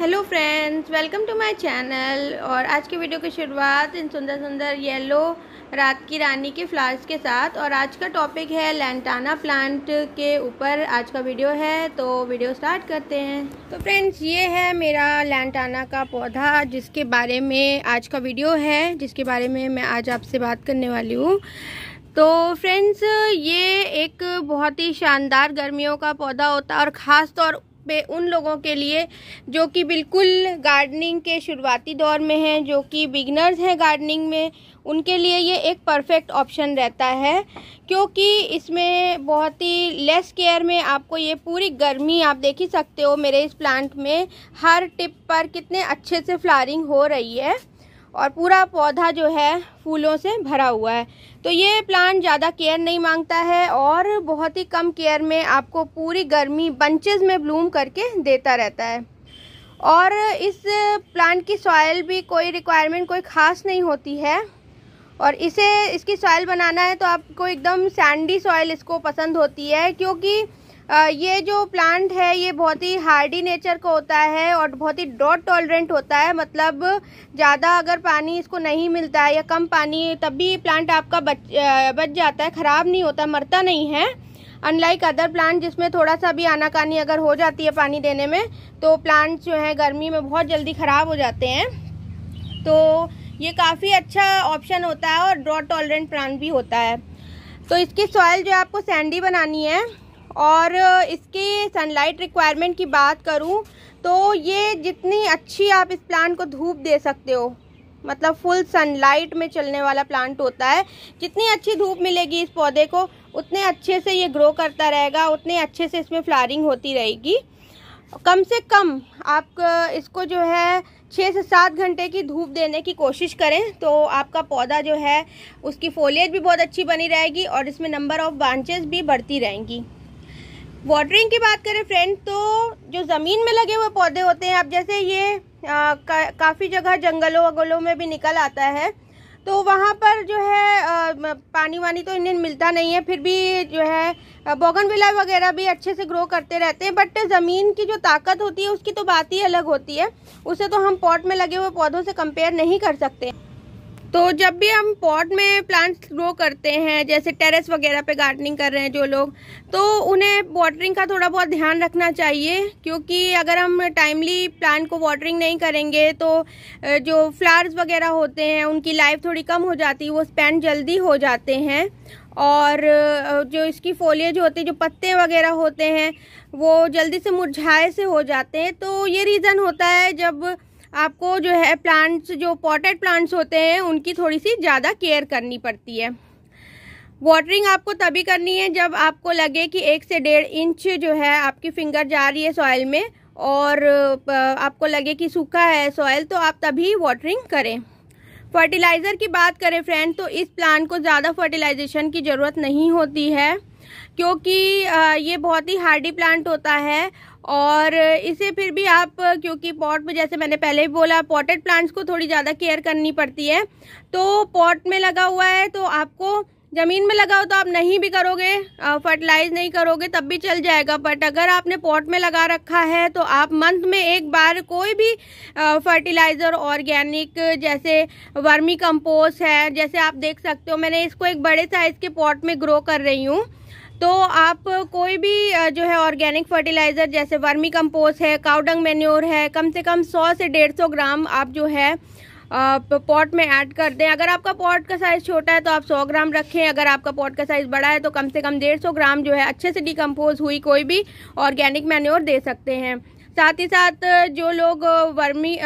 hello friends welcome to my channel और आज की वीडियो की शुरुआत इन सुंदर सुंदर येलो रात की रानी के फ्लावर्स के साथ और आज का टॉपिक है लैंटाना प्लांट के ऊपर आज का वीडियो है तो वीडियो स्टार्ट करते हैं तो फ्रेंड्स ये है मेरा लैंटाना का पौधा जिसके बारे में आज का वीडियो है जिसके बारे में मैं आज आपसे बात करने वाली हूँ तो फ्रेंड्स ये एक बहुत ही शानदार गर्मियों का पौधा होता है और ख़ास तौर पे उन लोगों के लिए जो कि बिल्कुल गार्डनिंग के शुरुआती दौर में हैं जो कि बिगनर्स हैं गार्डनिंग में उनके लिए ये एक परफेक्ट ऑप्शन रहता है क्योंकि इसमें बहुत ही लेस केयर में आपको ये पूरी गर्मी आप देख ही सकते हो मेरे इस प्लांट में हर टिप पर कितने अच्छे से फ्लारिंग हो रही है और पूरा पौधा जो है फूलों से भरा हुआ है तो ये प्लांट ज़्यादा केयर नहीं मांगता है और बहुत ही कम केयर में आपको पूरी गर्मी बंचेस में ब्लूम करके देता रहता है और इस प्लांट की सॉयल भी कोई रिक्वायरमेंट कोई ख़ास नहीं होती है और इसे इसकी सॉयल बनाना है तो आपको एकदम सैंडी सॉयल इसको पसंद होती है क्योंकि ये जो प्लांट है ये बहुत ही हार्डी नेचर का होता है और बहुत ही डॉट टॉलरेंट होता है मतलब ज़्यादा अगर पानी इसको नहीं मिलता है या कम पानी तब भी प्लांट आपका बच बच जाता है ख़राब नहीं होता मरता नहीं है अनलाइक अदर प्लांट जिसमें थोड़ा सा भी आनाकानी अगर हो जाती है पानी देने में तो प्लांट्स जो हैं गर्मी में बहुत जल्दी ख़राब हो जाते हैं तो ये काफ़ी अच्छा ऑप्शन होता है और ड्रॉट टॉलरेंट प्लांट भी होता है तो इसकी सॉइल जो है आपको सैंडी बनानी है और इसके सनलाइट रिक्वायरमेंट की बात करूँ तो ये जितनी अच्छी आप इस प्लांट को धूप दे सकते हो मतलब फुल सनलाइट में चलने वाला प्लांट होता है जितनी अच्छी धूप मिलेगी इस पौधे को उतने अच्छे से ये ग्रो करता रहेगा उतने अच्छे से इसमें फ्लारिंग होती रहेगी कम से कम आप इसको जो है छः से सात घंटे की धूप देने की कोशिश करें तो आपका पौधा जो है उसकी फोलियज भी बहुत अच्छी बनी रहेगी और इसमें नंबर ऑफ़ ब्रांचेस भी बढ़ती रहेंगी वाटरिंग की बात करें फ्रेंड तो जो ज़मीन में लगे हुए पौधे होते हैं अब जैसे ये आ, का, काफ़ी जगह जंगलों वगलों में भी निकल आता है तो वहाँ पर जो है आ, पानी वानी तो इन्हें मिलता नहीं है फिर भी जो है बिला वगैरह भी अच्छे से ग्रो करते रहते हैं बट ज़मीन की जो ताकत होती है उसकी तो बात ही अलग होती है उसे तो हम पॉट में लगे हुए पौधों से कंपेयर नहीं कर सकते तो जब भी हम पॉट में प्लांट्स ग्रो करते हैं जैसे टेरेस वगैरह पे गार्डनिंग कर रहे हैं जो लोग तो उन्हें वाटरिंग का थोड़ा बहुत ध्यान रखना चाहिए क्योंकि अगर हम टाइमली प्लांट को वाटरिंग नहीं करेंगे तो जो फ्लावर्स वगैरह होते हैं उनकी लाइफ थोड़ी कम हो जाती है वो स्पेंड जल्दी हो जाते हैं और जो इसकी फोलियज होती है जो पत्ते वगैरह होते हैं वो जल्दी से मुरझाए से हो जाते हैं तो ये रीज़न होता है जब आपको जो है प्लांट्स जो पॉटेड प्लांट्स होते हैं उनकी थोड़ी सी ज़्यादा केयर करनी पड़ती है वाटरिंग आपको तभी करनी है जब आपको लगे कि एक से डेढ़ इंच जो है आपकी फिंगर जा रही है सॉइल में और आपको लगे कि सूखा है सॉइल तो आप तभी वाटरिंग करें फर्टिलाइज़र की बात करें फ्रेंड तो इस प्लांट को ज़्यादा फर्टिलाइजेशन की ज़रूरत नहीं होती है क्योंकि ये बहुत ही हार्डी प्लांट होता है और इसे फिर भी आप क्योंकि पॉट में जैसे मैंने पहले भी बोला पॉटेड प्लांट्स को थोड़ी ज़्यादा केयर करनी पड़ती है तो पॉट में लगा हुआ है तो आपको ज़मीन में लगाओ तो आप नहीं भी करोगे फर्टिलाइज नहीं करोगे तब भी चल जाएगा बट अगर आपने पॉट में लगा रखा है तो आप मंथ में एक बार कोई भी फर्टिलाइज़र ऑर्गेनिक जैसे वर्मी कंपोस्ट है जैसे आप देख सकते हो मैंने इसको एक बड़े साइज़ के पॉट में ग्रो कर रही हूँ तो आप कोई भी जो है ऑर्गेनिक फर्टिलाइज़र जैसे वर्मी कंपोस्ट है काउडंग मेन्योर है कम से कम 100 से 150 ग्राम आप जो है पॉट में ऐड कर दें अगर आपका पॉट का साइज़ छोटा है तो आप 100 ग्राम रखें अगर आपका पॉट का साइज़ बड़ा है तो कम से कम 150 ग्राम जो है अच्छे से डिकम्पोज हुई कोई भी ऑर्गेनिक मेन्योर दे सकते हैं साथ ही साथ जो लोग वर्मी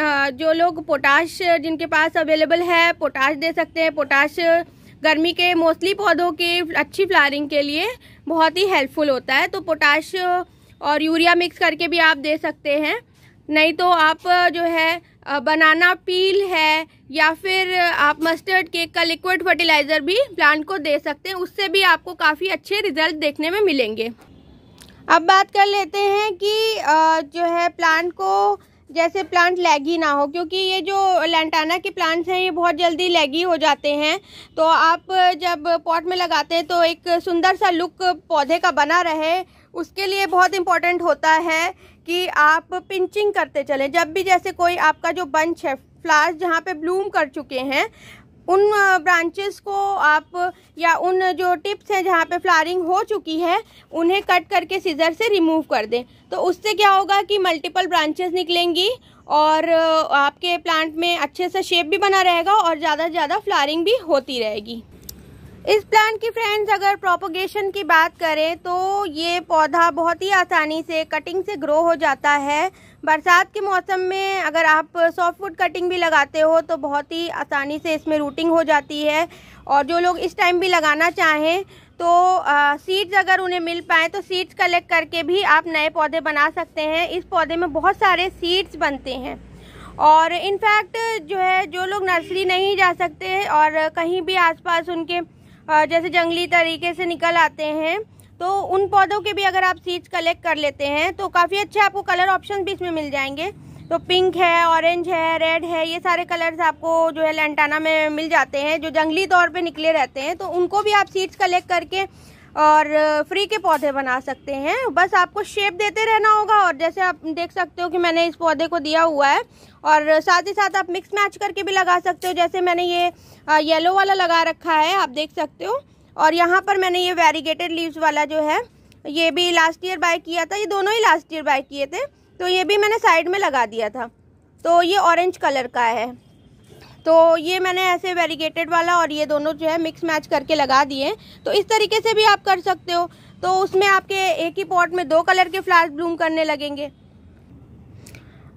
जो लोग पोटाश जिनके पास अवेलेबल है पोटाश दे सकते हैं पोटाश गर्मी के मोस्टली पौधों के अच्छी फ्लारिंग के लिए बहुत ही हेल्पफुल होता है तो पोटाश और यूरिया मिक्स करके भी आप दे सकते हैं नहीं तो आप जो है बनाना पील है या फिर आप मस्टर्ड केक का लिक्विड फर्टिलाइज़र भी प्लांट को दे सकते हैं उससे भी आपको काफ़ी अच्छे रिजल्ट देखने में मिलेंगे अब बात कर लेते हैं कि जो है प्लांट को जैसे प्लांट लैगी ना हो क्योंकि ये जो लेंटाना के प्लांट्स हैं ये बहुत जल्दी लैगी हो जाते हैं तो आप जब पॉट में लगाते हैं तो एक सुंदर सा लुक पौधे का बना रहे उसके लिए बहुत इम्पॉर्टेंट होता है कि आप पिंचिंग करते चलें जब भी जैसे कोई आपका जो बंच है फ्लावर्स जहाँ पे ब्लूम कर चुके हैं उन ब्रांचेस को आप या उन जो टिप्स हैं जहाँ पे फ्लारिंग हो चुकी है उन्हें कट करके सीज़र से रिमूव कर दें तो उससे क्या होगा कि मल्टीपल ब्रांचेस निकलेंगी और आपके प्लांट में अच्छे से शेप भी बना रहेगा और ज़्यादा से ज़्यादा फ्लारिंग भी होती रहेगी इस प्लांट की फ्रेंड्स अगर प्रोपोगेशन की बात करें तो ये पौधा बहुत ही आसानी से कटिंग से ग्रो हो जाता है बरसात के मौसम में अगर आप सॉफ्ट वुड कटिंग भी लगाते हो तो बहुत ही आसानी से इसमें रूटिंग हो जाती है और जो लोग इस टाइम भी लगाना चाहें तो सीड्स अगर उन्हें मिल पाए तो सीड्स कलेक्ट करके भी आप नए पौधे बना सकते हैं इस पौधे में बहुत सारे सीड्स बनते हैं और इनफैक्ट जो है जो लोग नर्सरी नहीं जा सकते और कहीं भी आसपास उनके जैसे जंगली तरीके से निकल आते हैं तो उन पौधों के भी अगर आप सीड्स कलेक्ट कर लेते हैं तो काफ़ी अच्छे आपको कलर ऑप्शन भी इसमें मिल जाएंगे तो पिंक है ऑरेंज है रेड है ये सारे कलर्स आपको जो है लेंटाना में मिल जाते हैं जो जंगली तौर पे निकले रहते हैं तो उनको भी आप सीड्स कलेक्ट करके और फ्री के पौधे बना सकते हैं बस आपको शेप देते रहना होगा और जैसे आप देख सकते हो कि मैंने इस पौधे को दिया हुआ है और साथ ही साथ आप मिक्स मैच करके भी लगा सकते हो जैसे मैंने ये येलो वाला लगा रखा है आप देख सकते हो और यहाँ पर मैंने ये वेरीगेटेड लीव्स वाला जो है ये भी लास्ट ईयर बाय किया था ये दोनों ही लास्ट ईयर बाय किए थे तो ये भी मैंने साइड में लगा दिया था तो ये ऑरेंज कलर का है तो ये मैंने ऐसे वेरीगेटेड वाला और ये दोनों जो है मिक्स मैच करके लगा दिए तो इस तरीके से भी आप कर सकते हो तो उसमें आपके एक ही पॉट में दो कलर के फ्लावर्स ब्लूम करने लगेंगे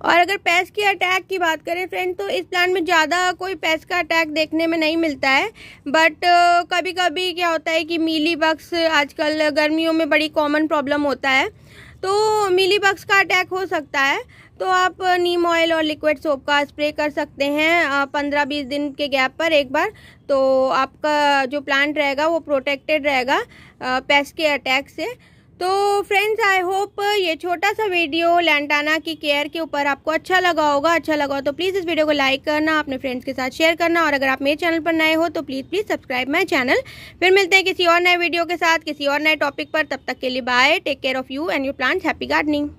और अगर पैस के अटैक की बात करें फ्रेंड तो इस प्लांट में ज़्यादा कोई पैस का अटैक देखने में नहीं मिलता है बट कभी कभी क्या होता है कि मीली बक्स आजकल गर्मियों में बड़ी कॉमन प्रॉब्लम होता है तो मीली बक्स का अटैक हो सकता है तो आप नीम ऑयल और लिक्विड सोप का स्प्रे कर सकते हैं पंद्रह बीस दिन के गैप पर एक बार तो आपका जो प्लांट रहेगा वो प्रोटेक्टेड रहेगा पेस्ट के अटैक से तो फ्रेंड्स आई होप ये छोटा सा वीडियो लैंटाना की केयर के ऊपर आपको अच्छा लगा होगा अच्छा लगा हो तो प्लीज़ इस वीडियो को लाइक करना अपने फ्रेंड्स के साथ शेयर करना और अगर आप मेरे चैनल पर नए हो तो please please subscribe my channel फिर मिलते हैं किसी और नए वीडियो के साथ किसी और नए टॉपिक पर तब तक के लिए bye take care of you and you plants happy gardening